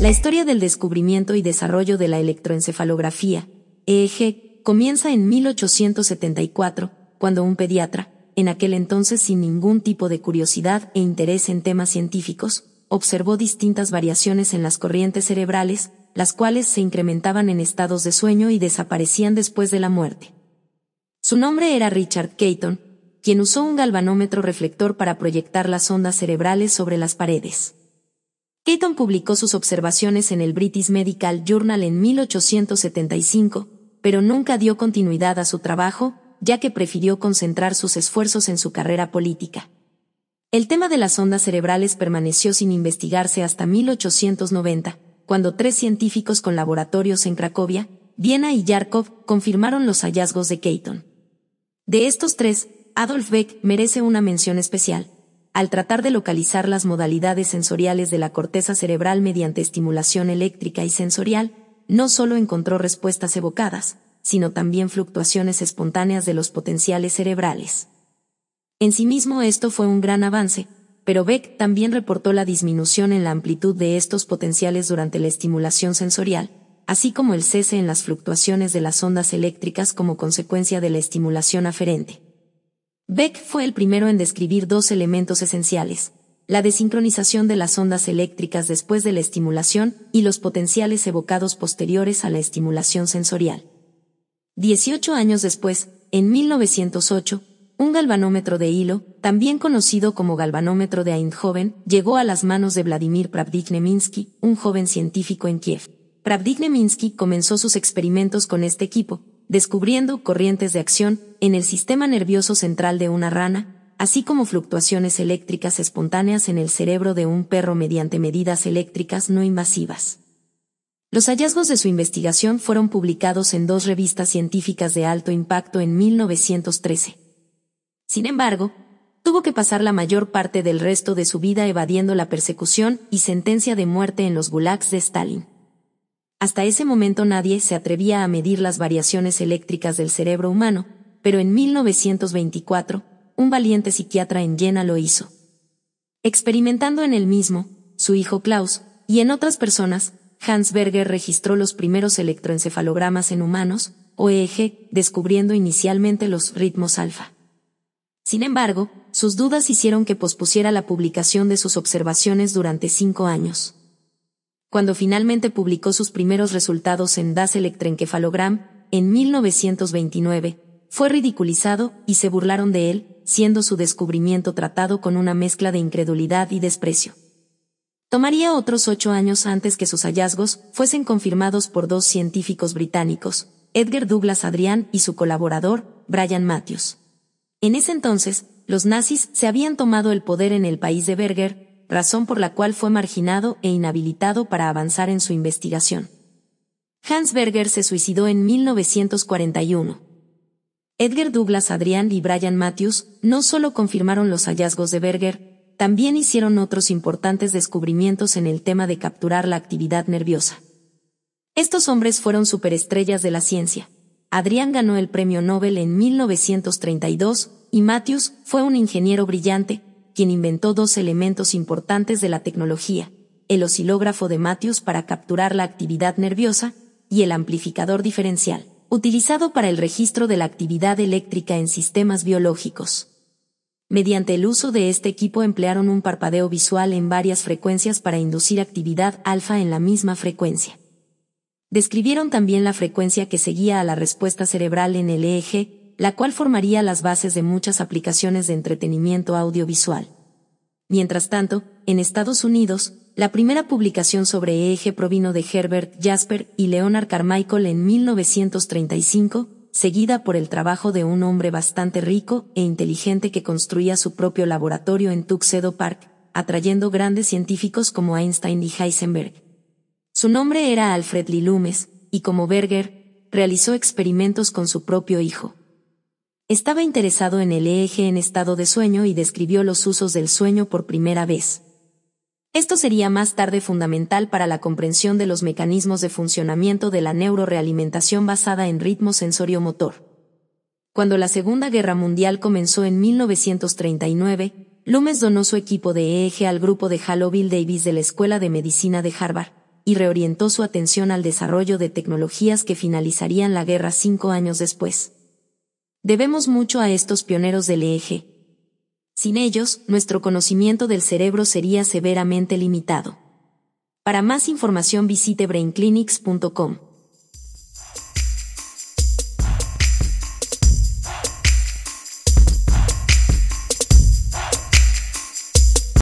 La historia del descubrimiento y desarrollo de la electroencefalografía, EEG, comienza en 1874, cuando un pediatra, en aquel entonces sin ningún tipo de curiosidad e interés en temas científicos, observó distintas variaciones en las corrientes cerebrales, las cuales se incrementaban en estados de sueño y desaparecían después de la muerte. Su nombre era Richard Caton, quien usó un galvanómetro reflector para proyectar las ondas cerebrales sobre las paredes. Keaton publicó sus observaciones en el British Medical Journal en 1875, pero nunca dio continuidad a su trabajo, ya que prefirió concentrar sus esfuerzos en su carrera política. El tema de las ondas cerebrales permaneció sin investigarse hasta 1890, cuando tres científicos con laboratorios en Cracovia, Viena y Yarkov confirmaron los hallazgos de Keaton. De estos tres, Adolf Beck merece una mención especial, al tratar de localizar las modalidades sensoriales de la corteza cerebral mediante estimulación eléctrica y sensorial, no solo encontró respuestas evocadas, sino también fluctuaciones espontáneas de los potenciales cerebrales. En sí mismo esto fue un gran avance, pero Beck también reportó la disminución en la amplitud de estos potenciales durante la estimulación sensorial, así como el cese en las fluctuaciones de las ondas eléctricas como consecuencia de la estimulación aferente. Beck fue el primero en describir dos elementos esenciales, la desincronización de las ondas eléctricas después de la estimulación y los potenciales evocados posteriores a la estimulación sensorial. Dieciocho años después, en 1908, un galvanómetro de hilo, también conocido como galvanómetro de Eindhoven, llegó a las manos de Vladimir Pravdigneminsky, un joven científico en Kiev. Pravdigneminsky comenzó sus experimentos con este equipo, descubriendo corrientes de acción en el sistema nervioso central de una rana, así como fluctuaciones eléctricas espontáneas en el cerebro de un perro mediante medidas eléctricas no invasivas. Los hallazgos de su investigación fueron publicados en dos revistas científicas de alto impacto en 1913. Sin embargo, tuvo que pasar la mayor parte del resto de su vida evadiendo la persecución y sentencia de muerte en los gulags de Stalin. Hasta ese momento nadie se atrevía a medir las variaciones eléctricas del cerebro humano, pero en 1924, un valiente psiquiatra en Jena lo hizo. Experimentando en él mismo, su hijo Klaus, y en otras personas, Hans Berger registró los primeros electroencefalogramas en humanos, o EEG, descubriendo inicialmente los ritmos alfa. Sin embargo, sus dudas hicieron que pospusiera la publicación de sus observaciones durante cinco años cuando finalmente publicó sus primeros resultados en Das Electroencefalogram, en 1929, fue ridiculizado y se burlaron de él, siendo su descubrimiento tratado con una mezcla de incredulidad y desprecio. Tomaría otros ocho años antes que sus hallazgos fuesen confirmados por dos científicos británicos, Edgar Douglas Adrian y su colaborador, Brian Matthews. En ese entonces, los nazis se habían tomado el poder en el país de Berger razón por la cual fue marginado e inhabilitado para avanzar en su investigación. Hans Berger se suicidó en 1941. Edgar Douglas Adrián y Brian Matthews no solo confirmaron los hallazgos de Berger, también hicieron otros importantes descubrimientos en el tema de capturar la actividad nerviosa. Estos hombres fueron superestrellas de la ciencia. Adrián ganó el premio Nobel en 1932 y Matthews fue un ingeniero brillante, quien inventó dos elementos importantes de la tecnología, el oscilógrafo de Matthews para capturar la actividad nerviosa y el amplificador diferencial, utilizado para el registro de la actividad eléctrica en sistemas biológicos. Mediante el uso de este equipo emplearon un parpadeo visual en varias frecuencias para inducir actividad alfa en la misma frecuencia. Describieron también la frecuencia que seguía a la respuesta cerebral en el EEG, la cual formaría las bases de muchas aplicaciones de entretenimiento audiovisual. Mientras tanto, en Estados Unidos, la primera publicación sobre EEG provino de Herbert Jasper y Leonard Carmichael en 1935, seguida por el trabajo de un hombre bastante rico e inteligente que construía su propio laboratorio en Tuxedo Park, atrayendo grandes científicos como Einstein y Heisenberg. Su nombre era Alfred Lumes, y como Berger, realizó experimentos con su propio hijo. Estaba interesado en el EEG en estado de sueño y describió los usos del sueño por primera vez. Esto sería más tarde fundamental para la comprensión de los mecanismos de funcionamiento de la neurorealimentación basada en ritmo sensorio-motor. Cuando la Segunda Guerra Mundial comenzó en 1939, Loomis donó su equipo de EEG al grupo de Halloween Davis de la Escuela de Medicina de Harvard y reorientó su atención al desarrollo de tecnologías que finalizarían la guerra cinco años después. Debemos mucho a estos pioneros del eje. Sin ellos, nuestro conocimiento del cerebro sería severamente limitado. Para más información visite brainclinics.com.